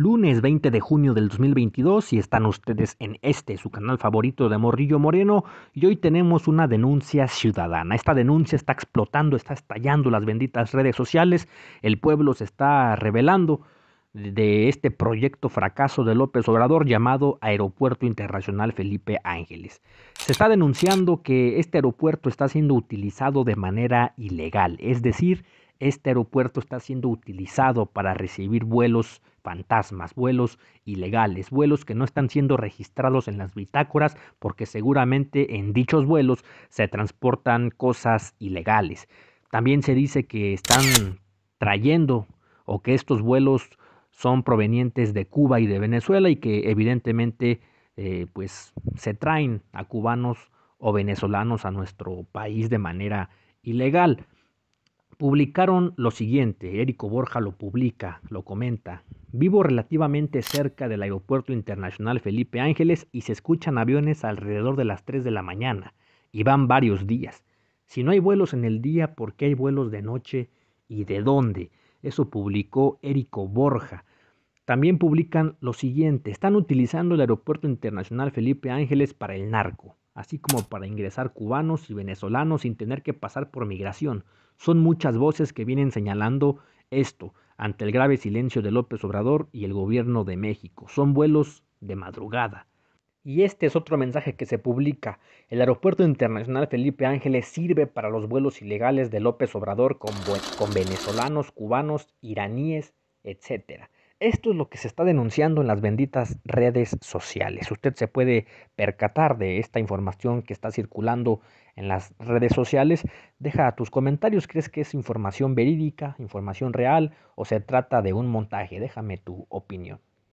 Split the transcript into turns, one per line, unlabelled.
lunes 20 de junio del 2022 y están ustedes en este, su canal favorito de Morrillo Moreno. Y hoy tenemos una denuncia ciudadana. Esta denuncia está explotando, está estallando las benditas redes sociales. El pueblo se está revelando de este proyecto fracaso de López Obrador llamado Aeropuerto Internacional Felipe Ángeles. Se está denunciando que este aeropuerto está siendo utilizado de manera ilegal, es decir, este aeropuerto está siendo utilizado para recibir vuelos fantasmas, vuelos ilegales, vuelos que no están siendo registrados en las bitácoras porque seguramente en dichos vuelos se transportan cosas ilegales. También se dice que están trayendo o que estos vuelos son provenientes de Cuba y de Venezuela y que evidentemente eh, pues se traen a cubanos o venezolanos a nuestro país de manera ilegal publicaron lo siguiente, Érico Borja lo publica, lo comenta. Vivo relativamente cerca del Aeropuerto Internacional Felipe Ángeles y se escuchan aviones alrededor de las 3 de la mañana y van varios días. Si no hay vuelos en el día, ¿por qué hay vuelos de noche y de dónde? Eso publicó Érico Borja. También publican lo siguiente, están utilizando el Aeropuerto Internacional Felipe Ángeles para el narco así como para ingresar cubanos y venezolanos sin tener que pasar por migración. Son muchas voces que vienen señalando esto ante el grave silencio de López Obrador y el gobierno de México. Son vuelos de madrugada. Y este es otro mensaje que se publica. El Aeropuerto Internacional Felipe Ángeles sirve para los vuelos ilegales de López Obrador con, venezolanos, cubanos, iraníes, etc. Esto es lo que se está denunciando en las benditas redes sociales. Usted se puede percatar de esta información que está circulando en las redes sociales. Deja tus comentarios, ¿crees que es información verídica, información real o se trata de un montaje? Déjame tu opinión.